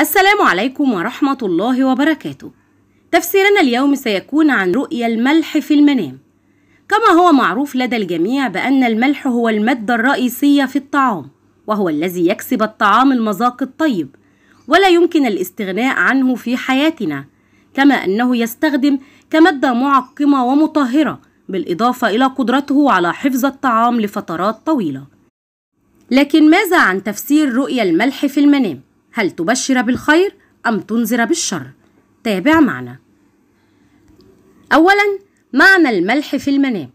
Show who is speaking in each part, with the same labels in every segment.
Speaker 1: السلام عليكم ورحمة الله وبركاته تفسيرنا اليوم سيكون عن رؤية الملح في المنام كما هو معروف لدى الجميع بأن الملح هو المادة الرئيسية في الطعام وهو الذي يكسب الطعام المذاق الطيب ولا يمكن الاستغناء عنه في حياتنا كما أنه يستخدم كمادة معقمة ومطهرة بالإضافة إلى قدرته على حفظ الطعام لفترات طويلة لكن ماذا عن تفسير رؤية الملح في المنام؟ هل تبشر بالخير أم تنذر بالشر؟ تابع معنا أولا معنى الملح في المنام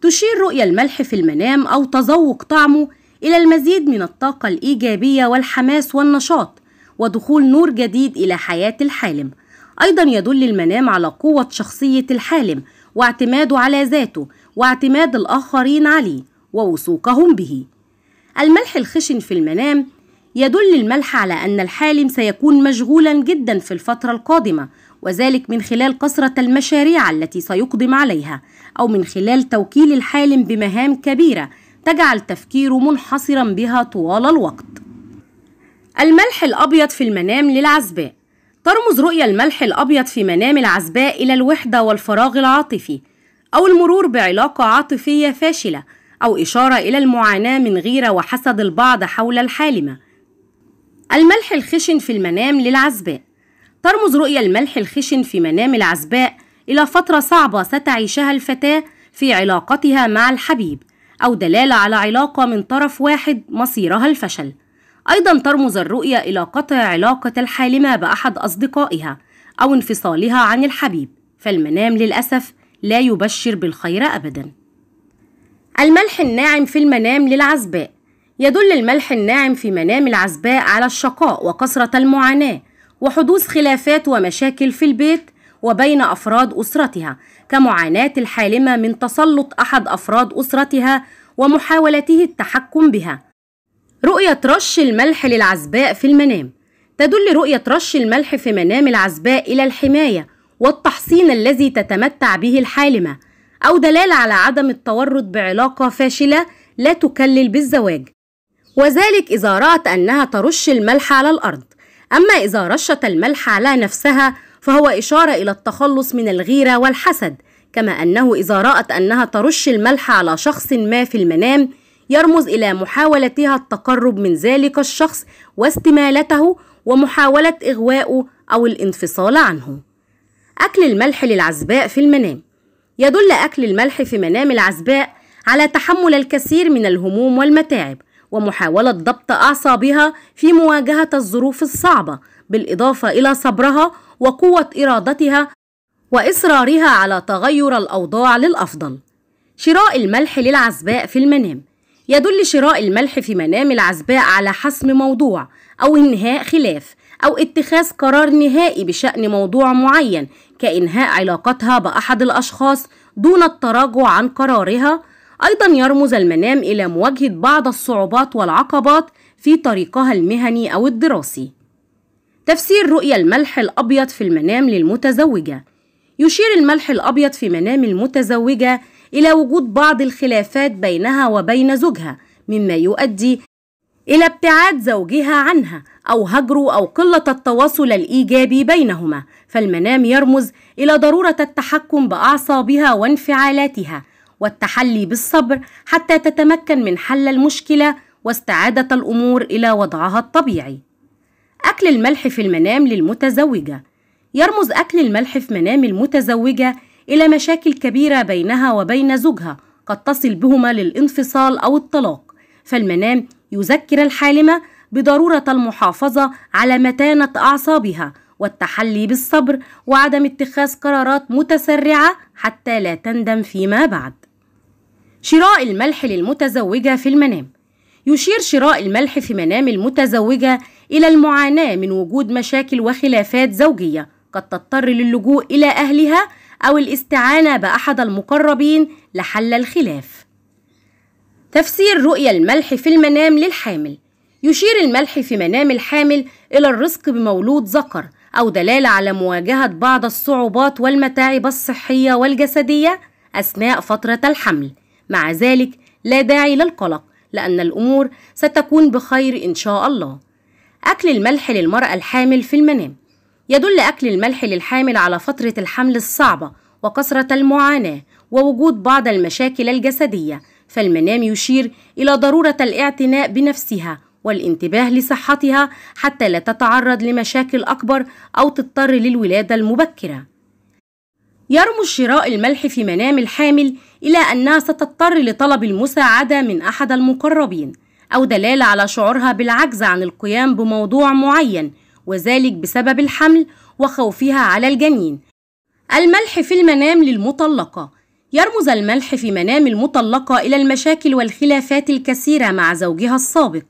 Speaker 1: تشير رؤية الملح في المنام أو تذوق طعمه إلى المزيد من الطاقة الإيجابية والحماس والنشاط ودخول نور جديد إلى حياة الحالم أيضا يدل المنام على قوة شخصية الحالم واعتماده على ذاته واعتماد الآخرين عليه ووثوقهم به الملح الخشن في المنام يدل الملح على أن الحالم سيكون مشغولا جدا في الفترة القادمة وذلك من خلال كثرة المشاريع التي سيقدم عليها أو من خلال توكيل الحالم بمهام كبيرة تجعل تفكيره منحصرا بها طوال الوقت الملح الأبيض في المنام للعزباء ترمز رؤية الملح الأبيض في منام العزباء إلى الوحدة والفراغ العاطفي أو المرور بعلاقة عاطفية فاشلة أو إشارة إلى المعاناة من غيرة وحسد البعض حول الحالمة الملح الخشن في المنام للعزباء ترمز رؤية الملح الخشن في منام العزباء إلى فترة صعبة ستعيشها الفتاة في علاقتها مع الحبيب أو دلالة على علاقة من طرف واحد مصيرها الفشل أيضا ترمز الرؤية إلى قطع علاقة الحالمة بأحد أصدقائها أو انفصالها عن الحبيب فالمنام للأسف لا يبشر بالخير أبدا الملح الناعم في المنام للعزباء يدل الملح الناعم في منام العزباء على الشقاء وكثرة المعاناة وحدوث خلافات ومشاكل في البيت وبين أفراد أسرتها كمعاناة الحالمة من تسلط أحد أفراد أسرتها ومحاولته التحكم بها رؤية رش الملح للعزباء في المنام تدل رؤية رش الملح في منام العزباء إلى الحماية والتحصين الذي تتمتع به الحالمة أو دلالة على عدم التورط بعلاقة فاشلة لا تكلل بالزواج وذلك إذا رأت أنها ترش الملح على الأرض أما إذا رشت الملح على نفسها فهو إشارة إلى التخلص من الغيرة والحسد كما أنه إذا رأت أنها ترش الملح على شخص ما في المنام يرمز إلى محاولتها التقرب من ذلك الشخص واستمالته ومحاولة إغواءه أو الانفصال عنه. أكل الملح للعزباء في المنام يدل أكل الملح في منام العزباء على تحمل الكثير من الهموم والمتاعب ومحاولة ضبط أعصابها في مواجهة الظروف الصعبة بالإضافة إلى صبرها وقوة إرادتها وإصرارها على تغير الأوضاع للأفضل شراء الملح للعزباء في المنام يدل شراء الملح في منام العزباء على حسم موضوع أو إنهاء خلاف أو اتخاذ قرار نهائي بشأن موضوع معين كإنهاء علاقتها بأحد الأشخاص دون التراجع عن قرارها أيضا يرمز المنام إلى مواجهة بعض الصعوبات والعقبات في طريقها المهني أو الدراسي. تفسير رؤية الملح الأبيض في المنام للمتزوجة يشير الملح الأبيض في منام المتزوجة إلى وجود بعض الخلافات بينها وبين زوجها، مما يؤدي إلى ابتعاد زوجها عنها أو هجره أو قلة التواصل الإيجابي بينهما، فالمنام يرمز إلى ضرورة التحكم بأعصابها وانفعالاتها والتحلي بالصبر حتى تتمكن من حل المشكلة واستعادة الأمور إلى وضعها الطبيعي. أكل الملح في المنام للمتزوجة يرمز أكل الملح في منام المتزوجة إلى مشاكل كبيرة بينها وبين زوجها قد تصل بهما للانفصال أو الطلاق، فالمنام يذكر الحالمة بضرورة المحافظة على متانة أعصابها والتحلي بالصبر وعدم اتخاذ قرارات متسرعة حتى لا تندم فيما بعد. شراء الملح للمتزوجة في المنام يشير شراء الملح في منام المتزوجة إلى المعاناة من وجود مشاكل وخلافات زوجية قد تضطر للجوء إلى أهلها أو الاستعانة بأحد المقربين لحل الخلاف. تفسير رؤية الملح في المنام للحامل يشير الملح في منام الحامل إلى الرزق بمولود ذكر أو دلالة على مواجهة بعض الصعوبات والمتاعب الصحية والجسدية أثناء فترة الحمل مع ذلك لا داعي للقلق لأن الأمور ستكون بخير إن شاء الله أكل الملح للمرأة الحامل في المنام يدل أكل الملح للحامل على فترة الحمل الصعبة وكثرة المعاناة ووجود بعض المشاكل الجسدية فالمنام يشير إلى ضرورة الاعتناء بنفسها والانتباه لصحتها حتى لا تتعرض لمشاكل أكبر أو تضطر للولادة المبكرة يرمز شراء الملح في منام الحامل إلى أنها ستضطر لطلب المساعدة من أحد المقربين أو دلالة على شعورها بالعجز عن القيام بموضوع معين وذلك بسبب الحمل وخوفها على الجنين الملح في المنام للمطلقة يرمز الملح في منام المطلقة إلى المشاكل والخلافات الكثيرة مع زوجها السابق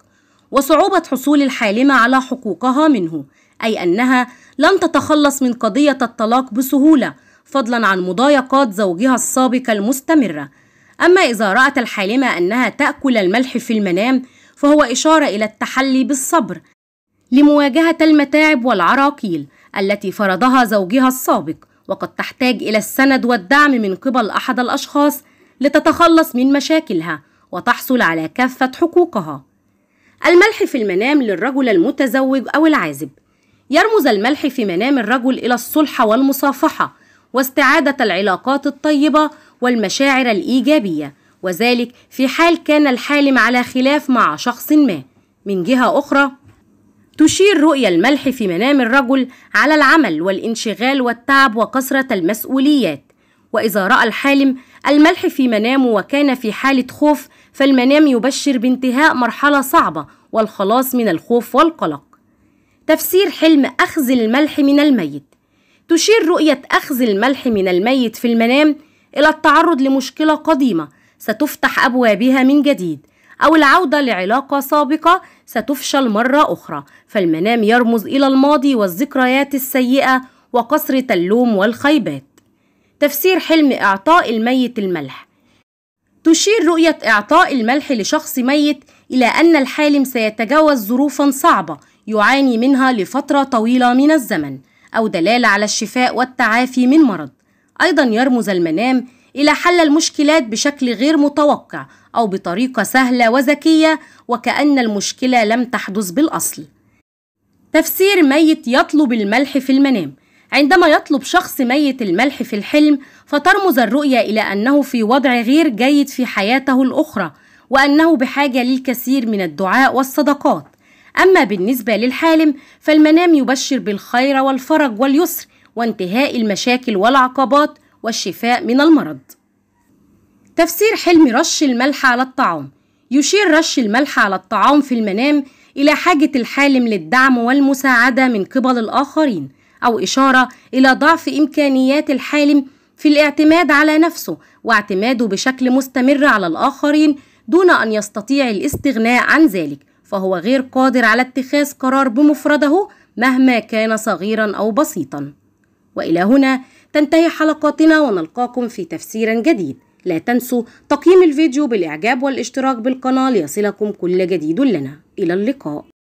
Speaker 1: وصعوبة حصول الحالمة على حقوقها منه أي أنها لن تتخلص من قضية الطلاق بسهولة فضلا عن مضايقات زوجها السابق المستمرة أما إذا رأت الحالمة أنها تأكل الملح في المنام فهو إشارة إلى التحلي بالصبر لمواجهة المتاعب والعراقيل التي فرضها زوجها السابق وقد تحتاج إلى السند والدعم من قبل أحد الأشخاص لتتخلص من مشاكلها وتحصل على كافة حقوقها. الملح في المنام للرجل المتزوج أو العازب يرمز الملح في منام الرجل إلى الصلح والمصافحة واستعادة العلاقات الطيبة والمشاعر الإيجابية وذلك في حال كان الحالم على خلاف مع شخص ما من جهة أخرى تشير رؤية الملح في منام الرجل على العمل والانشغال والتعب وكثرة المسؤوليات وإذا رأى الحالم الملح في منامه وكان في حالة خوف فالمنام يبشر بانتهاء مرحلة صعبة والخلاص من الخوف والقلق تفسير حلم أخذ الملح من الميت تشير رؤية أخذ الملح من الميت في المنام إلى التعرض لمشكلة قديمة ستفتح أبوابها من جديد أو العودة لعلاقة سابقة ستفشل مرة أخرى فالمنام يرمز إلى الماضي والذكريات السيئة وقصرة اللوم والخيبات تفسير حلم إعطاء الميت الملح تشير رؤية إعطاء الملح لشخص ميت إلى أن الحالم سيتجاوز ظروفا صعبة يعاني منها لفترة طويلة من الزمن أو دلالة على الشفاء والتعافي من مرض أيضا يرمز المنام إلى حل المشكلات بشكل غير متوقع أو بطريقة سهلة وذكية وكأن المشكلة لم تحدث بالأصل تفسير ميت يطلب الملح في المنام عندما يطلب شخص ميت الملح في الحلم فترمز الرؤية إلى أنه في وضع غير جيد في حياته الأخرى وأنه بحاجة للكثير من الدعاء والصدقات أما بالنسبة للحالم فالمنام يبشر بالخير والفرج واليسر وانتهاء المشاكل والعقبات والشفاء من المرض تفسير حلم رش الملح على الطعام يشير رش الملح على الطعام في المنام إلى حاجة الحالم للدعم والمساعدة من قبل الآخرين أو إشارة إلى ضعف إمكانيات الحالم في الاعتماد على نفسه واعتماده بشكل مستمر على الآخرين دون أن يستطيع الاستغناء عن ذلك فهو غير قادر على اتخاذ قرار بمفرده مهما كان صغيرا او بسيطا والى هنا تنتهي حلقاتنا ونلقاكم في تفسير جديد لا تنسوا تقييم الفيديو بالاعجاب والاشتراك بالقناه ليصلكم كل جديد لنا الى اللقاء